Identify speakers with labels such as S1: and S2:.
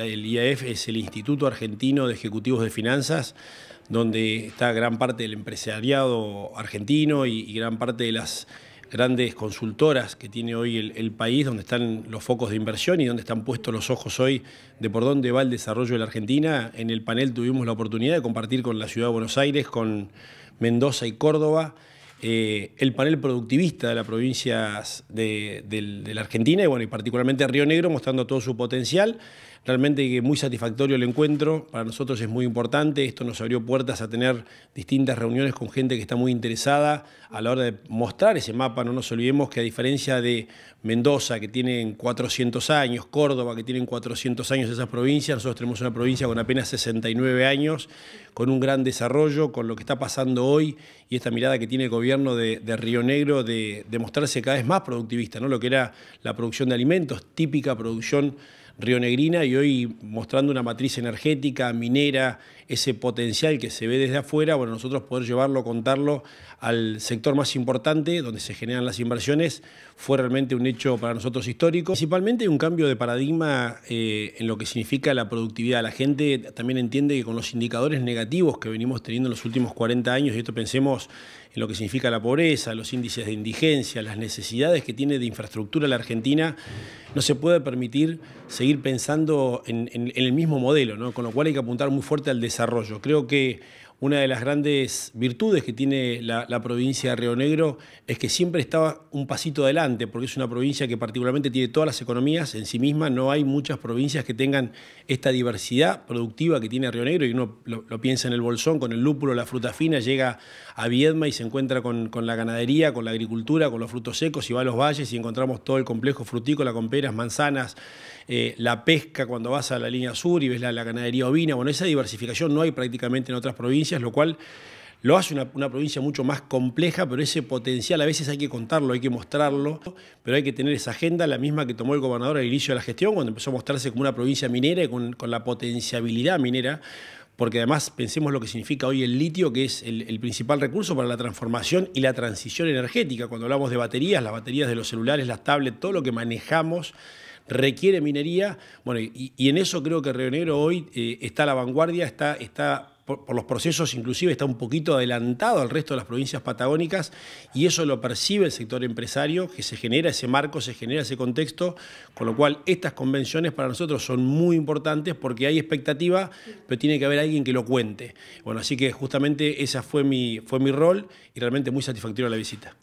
S1: el IAF es el Instituto Argentino de Ejecutivos de Finanzas, donde está gran parte del empresariado argentino y, gran parte de las grandes consultoras que tiene hoy el, el, país, donde están los focos de inversión y donde están puestos los ojos hoy de por dónde va el desarrollo de la Argentina. En el panel tuvimos la oportunidad de compartir con la Ciudad de Buenos Aires, con Mendoza y Córdoba. Eh, el panel productivista de las provincias de, la Argentina y, bueno, y particularmente Río Negro, mostrando todo su potencial. Realmente muy satisfactorio el encuentro, para nosotros es muy importante, esto nos abrió puertas a tener distintas reuniones con gente que está muy interesada a la hora de mostrar ese mapa, no nos olvidemos que a diferencia de Mendoza, que tienen 400 años, Córdoba, que tienen 400 años esas provincias, nosotros tenemos una provincia con apenas 69 años, con un gran desarrollo, con lo que está pasando hoy y esta mirada que tiene el gobierno de, Río Negro de, de, mostrarse cada vez más productivista, ¿no? lo que era la producción de alimentos, típica producción rionegrina y hoy mostrando una matriz energética, minera, ese potencial que se ve desde afuera, bueno, nosotros poder llevarlo, contarlo al sector más importante donde se generan las inversiones, fue realmente un hecho para nosotros histórico. Principalmente un cambio de paradigma eh, en lo que significa la productividad. La gente también entiende que con los indicadores negativos que venimos teniendo en los últimos 40 años, y esto pensemos en lo que significa la pobreza, los índices de indigencia, las necesidades que tiene de infraestructura la Argentina, no se puede permitir seguir pensando en, el mismo modelo, con lo cual hay que apuntar muy fuerte al desarrollo. Creo que una de las grandes virtudes que tiene la, provincia de Río Negro es que siempre estaba un pasito adelante, porque es una provincia que particularmente tiene todas las economías en sí misma, no hay muchas provincias que tengan esta diversidad productiva que tiene Río Negro, y uno lo, piensa en el bolsón, con el lúpulo, la fruta fina, llega a Viedma y se encuentra con, con, la ganadería, con la agricultura, con los frutos secos, y va a los valles y encontramos todo el complejo frutícola con peras, manzanas, eh, la pesca cuando vas a la línea sur y ves la, ganadería ovina. Bueno, esa diversificación no hay prácticamente en otras provincias, lo cual lo hace una, provincia mucho más compleja, pero ese potencial a veces hay que contarlo, hay que mostrarlo, pero hay que tener esa agenda, la misma que tomó el gobernador al inicio de la gestión, cuando empezó a mostrarse como una provincia minera y con, la potenciabilidad minera porque además pensemos lo que significa hoy el litio, que es el, principal recurso para la transformación y la transición energética. Cuando hablamos de baterías, las baterías de los celulares, las tablets, todo lo que manejamos requiere minería. Bueno, y, en eso creo que Río Negro hoy eh, está a la vanguardia, está, está por, los procesos inclusive está un poquito adelantado al resto de las provincias patagónicas y eso lo percibe el sector empresario, que se genera ese marco, se genera ese contexto, con lo cual estas convenciones para nosotros son muy importantes porque hay expectativa, pero tiene que haber alguien que lo cuente. Bueno, así que justamente ese fue mi, fue mi rol y realmente muy satisfactorio la visita.